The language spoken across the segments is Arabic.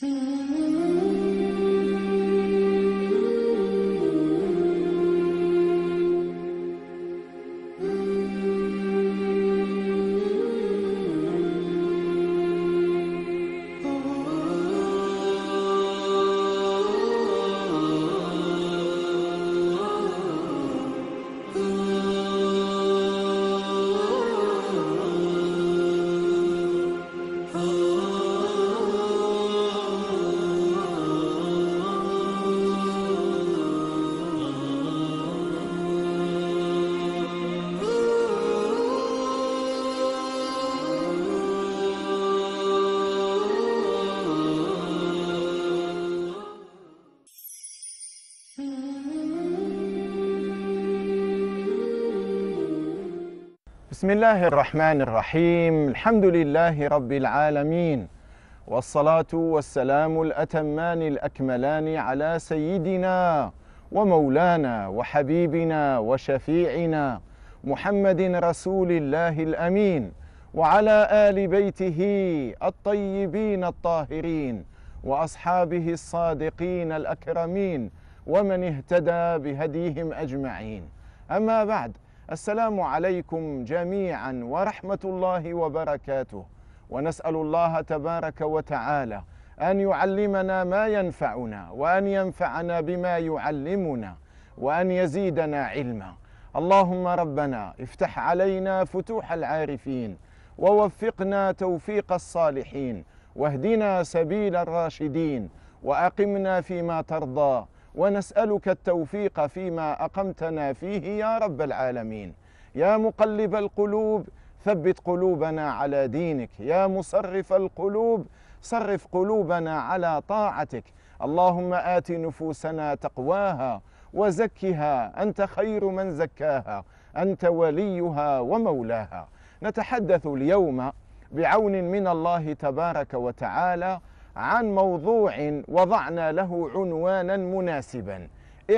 Mm-hmm. بسم الله الرحمن الرحيم الحمد لله رب العالمين والصلاة والسلام الأتمان الأكملان على سيدنا ومولانا وحبيبنا وشفيعنا محمد رسول الله الأمين وعلى آل بيته الطيبين الطاهرين وأصحابه الصادقين الأكرمين ومن اهتدى بهديهم أجمعين أما بعد السلام عليكم جميعا ورحمه الله وبركاته ونسال الله تبارك وتعالى ان يعلمنا ما ينفعنا وان ينفعنا بما يعلمنا وان يزيدنا علما اللهم ربنا افتح علينا فتوح العارفين ووفقنا توفيق الصالحين واهدنا سبيل الراشدين واقمنا فيما ترضى ونسألك التوفيق فيما أقمتنا فيه يا رب العالمين يا مقلب القلوب ثبت قلوبنا على دينك يا مصرف القلوب صرف قلوبنا على طاعتك اللهم آت نفوسنا تقواها وزكها أنت خير من زكاها أنت وليها ومولاها نتحدث اليوم بعون من الله تبارك وتعالى عن موضوع وضعنا له عنوانا مناسبا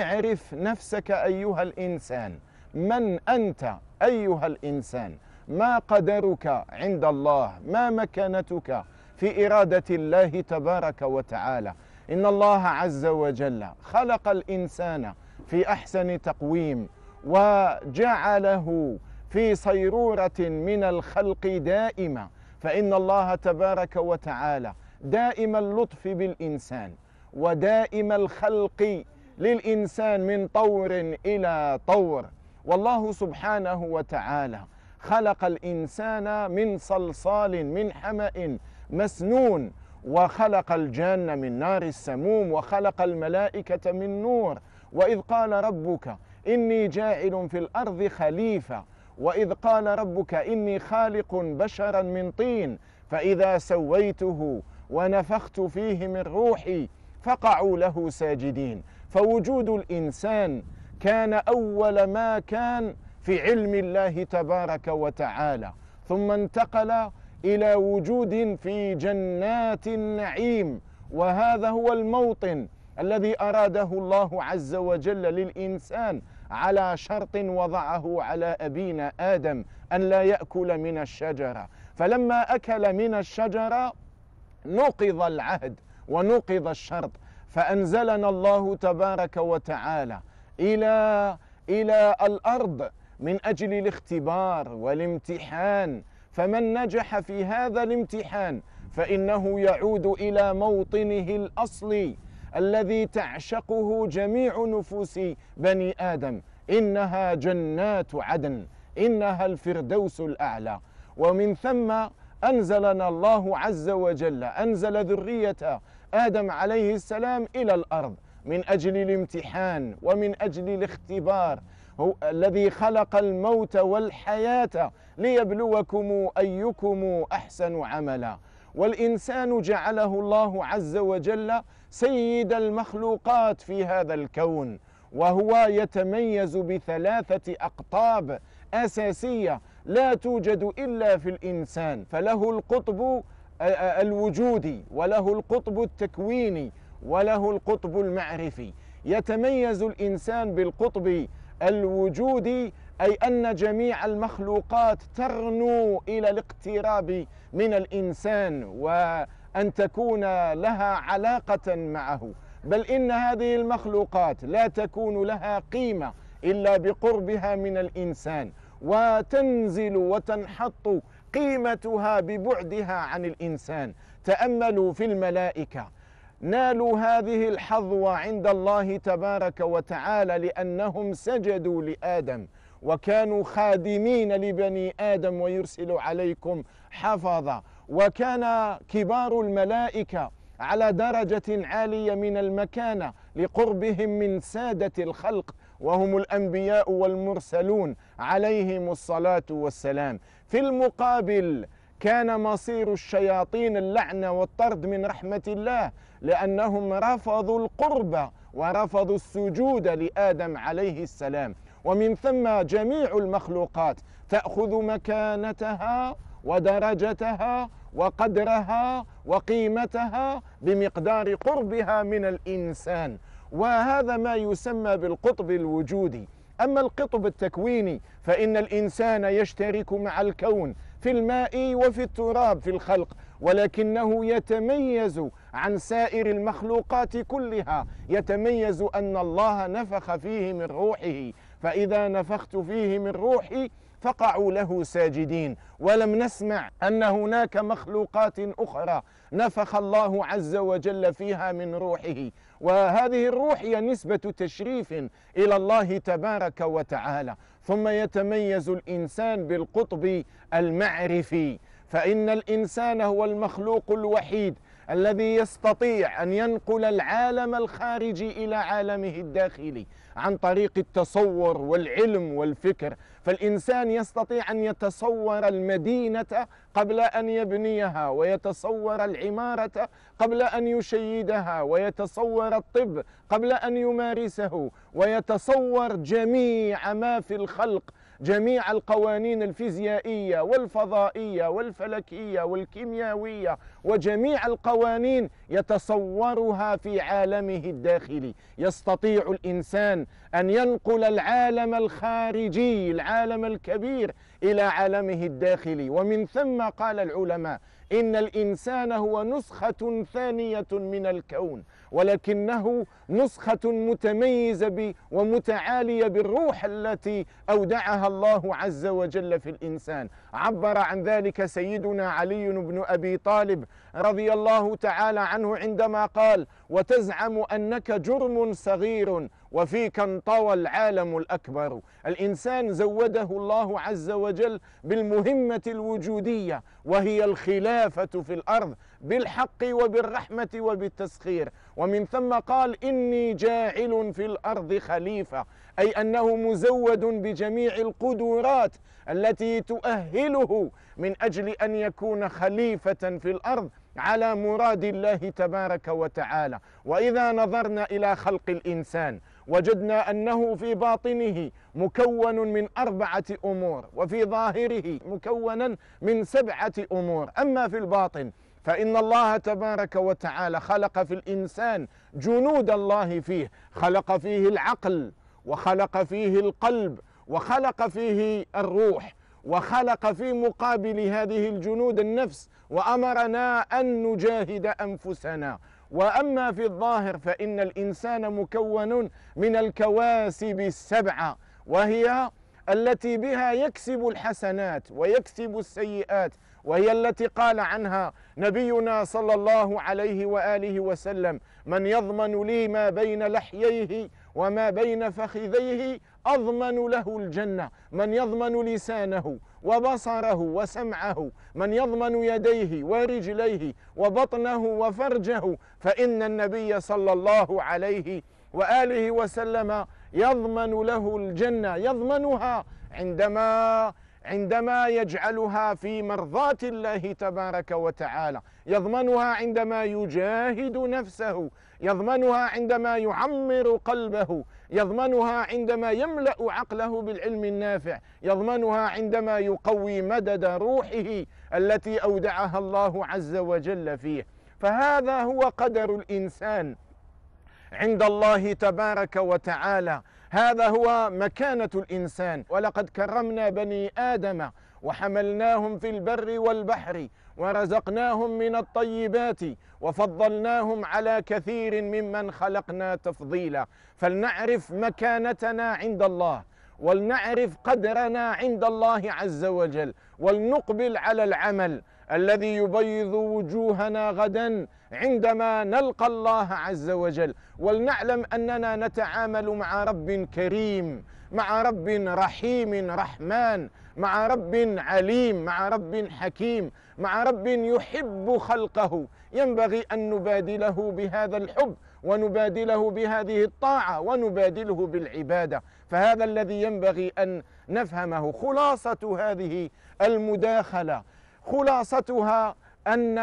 اعرف نفسك ايها الانسان من انت ايها الانسان ما قدرك عند الله ما مكانتك في اراده الله تبارك وتعالى ان الله عز وجل خلق الانسان في احسن تقويم وجعله في صيروره من الخلق دائمه فان الله تبارك وتعالى دائم اللطف بالإنسان ودائم الخلق للإنسان من طور إلى طور والله سبحانه وتعالى خلق الإنسان من صلصال من حمأ مسنون وخلق الجان من نار السموم وخلق الملائكة من نور وإذ قال ربك إني جاعل في الأرض خليفة وإذ قال ربك إني خالق بشرا من طين فإذا سويته ونفخت فيه من روحي فقعوا له ساجدين فوجود الانسان كان اول ما كان في علم الله تبارك وتعالى ثم انتقل الى وجود في جنات النعيم وهذا هو الموطن الذي اراده الله عز وجل للانسان على شرط وضعه على ابينا ادم ان لا ياكل من الشجره فلما اكل من الشجره نقض العهد ونقض الشرط فأنزلنا الله تبارك وتعالى إلى إلى الأرض من أجل الاختبار والامتحان فمن نجح في هذا الامتحان فإنه يعود إلى موطنه الأصلي الذي تعشقه جميع نفوس بني آدم إنها جنات عدن إنها الفردوس الأعلى ومن ثم أنزلنا الله عز وجل أنزل ذرية آدم عليه السلام إلى الأرض من أجل الامتحان ومن أجل الاختبار هو الذي خلق الموت والحياة ليبلوكم أيكم أحسن عملا والإنسان جعله الله عز وجل سيد المخلوقات في هذا الكون وهو يتميز بثلاثة أقطاب أساسية لا توجد إلا في الإنسان فله القطب الوجودي وله القطب التكويني وله القطب المعرفي يتميز الإنسان بالقطب الوجودي أي أن جميع المخلوقات ترنو إلى الاقتراب من الإنسان وأن تكون لها علاقة معه بل إن هذه المخلوقات لا تكون لها قيمة إلا بقربها من الإنسان وتنزل وتنحط قيمتها ببعدها عن الإنسان تأملوا في الملائكة نالوا هذه الحظوة عند الله تبارك وتعالى لأنهم سجدوا لآدم وكانوا خادمين لبني آدم ويرسل عليكم حفظا وكان كبار الملائكة على درجة عالية من المكانة لقربهم من سادة الخلق وهم الأنبياء والمرسلون عليهم الصلاة والسلام في المقابل كان مصير الشياطين اللعنة والطرد من رحمة الله لأنهم رفضوا القربة ورفضوا السجود لآدم عليه السلام ومن ثم جميع المخلوقات تأخذ مكانتها ودرجتها وقدرها وقيمتها بمقدار قربها من الإنسان وهذا ما يسمى بالقطب الوجودي أما القطب التكويني فإن الإنسان يشترك مع الكون في الماء وفي التراب في الخلق ولكنه يتميز عن سائر المخلوقات كلها يتميز أن الله نفخ فيه من روحه فإذا نفخت فيه من روحي فقعوا له ساجدين ولم نسمع أن هناك مخلوقات أخرى نفخ الله عز وجل فيها من روحه وهذه الروح هي نسبة تشريف إلى الله تبارك وتعالى ثم يتميز الإنسان بالقطب المعرفي فإن الإنسان هو المخلوق الوحيد الذي يستطيع أن ينقل العالم الخارجي إلى عالمه الداخلي عن طريق التصور والعلم والفكر فالإنسان يستطيع أن يتصور المدينة قبل أن يبنيها ويتصور العمارة قبل أن يشيدها ويتصور الطب قبل أن يمارسه ويتصور جميع ما في الخلق جميع القوانين الفيزيائية والفضائية والفلكية والكيميائية وجميع القوانين يتصورها في عالمه الداخلي يستطيع الإنسان أن ينقل العالم الخارجي العالم الكبير إلى عالمه الداخلي ومن ثم قال العلماء إن الإنسان هو نسخة ثانية من الكون ولكنه نسخة متميزة ومتعالية بالروح التي أودعها الله عز وجل في الإنسان عبر عن ذلك سيدنا علي بن أبي طالب رضي الله تعالى عنه عندما قال وتزعم أنك جرم صغير وفيك انطوى العالم الأكبر الإنسان زوده الله عز وجل بالمهمة الوجودية وهي الخلافة في الأرض بالحق وبالرحمة وبالتسخير ومن ثم قال إني جاعل في الأرض خليفة أي أنه مزود بجميع القدرات التي تؤهله من أجل أن يكون خليفة في الأرض على مراد الله تبارك وتعالى وإذا نظرنا إلى خلق الإنسان وجدنا أنه في باطنه مكون من أربعة أمور وفي ظاهره مكونا من سبعة أمور أما في الباطن فإن الله تبارك وتعالى خلق في الإنسان جنود الله فيه خلق فيه العقل وخلق فيه القلب وخلق فيه الروح وخلق في مقابل هذه الجنود النفس وأمرنا أن نجاهد أنفسنا وأما في الظاهر فإن الإنسان مكون من الكواسب السبعة وهي التي بها يكسب الحسنات ويكسب السيئات وهي التي قال عنها نبينا صلى الله عليه واله وسلم من يضمن لي ما بين لحييه وما بين فخذيه أضمن له الجنة من يضمن لسانه وبصره وسمعه من يضمن يديه ورجليه وبطنه وفرجه فإن النبي صلى الله عليه وآله وسلم يضمن له الجنة يضمنها عندما عندما يجعلها في مرضاة الله تبارك وتعالى يضمنها عندما يجاهد نفسه يضمنها عندما يعمر قلبه يضمنها عندما يملأ عقله بالعلم النافع يضمنها عندما يقوي مدد روحه التي أودعها الله عز وجل فيه فهذا هو قدر الإنسان عند الله تبارك وتعالى هذا هو مكانة الإنسان ولقد كرمنا بني آدم وحملناهم في البر والبحر ورزقناهم من الطيبات وفضلناهم على كثير ممن خلقنا تفضيلا فلنعرف مكانتنا عند الله ولنعرف قدرنا عند الله عز وجل ولنقبل على العمل الذي يبيض وجوهنا غدا عندما نلقى الله عز وجل ولنعلم اننا نتعامل مع رب كريم مع رب رحيم رحمن مع رب عليم مع رب حكيم مع رب يحب خلقه ينبغي ان نبادله بهذا الحب ونبادله بهذه الطاعه ونبادله بالعباده فهذا الذي ينبغي ان نفهمه خلاصه هذه المداخله خلاصتها أن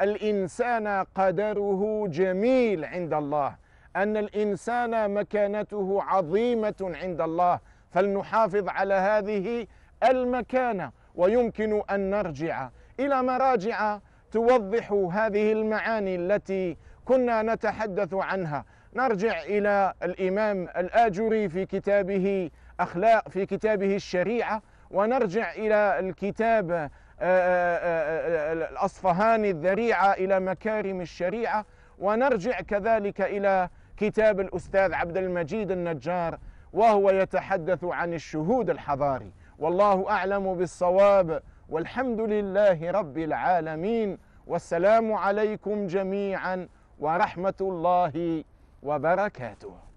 الإنسان قدره جميل عند الله أن الإنسان مكانته عظيمة عند الله فلنحافظ على هذه المكانة ويمكن أن نرجع إلى مراجع توضح هذه المعاني التي كنا نتحدث عنها نرجع إلى الإمام الآجري في كتابه أخلاق في كتابه الشريعة ونرجع إلى الكتاب آه، آه، آه، الأصفهاني الذريعة إلى مكارم الشريعة ونرجع كذلك إلى كتاب الأستاذ عبد المجيد النجار وهو يتحدث عن الشهود الحضاري والله أعلم بالصواب والحمد لله رب العالمين والسلام عليكم جميعا ورحمة الله وبركاته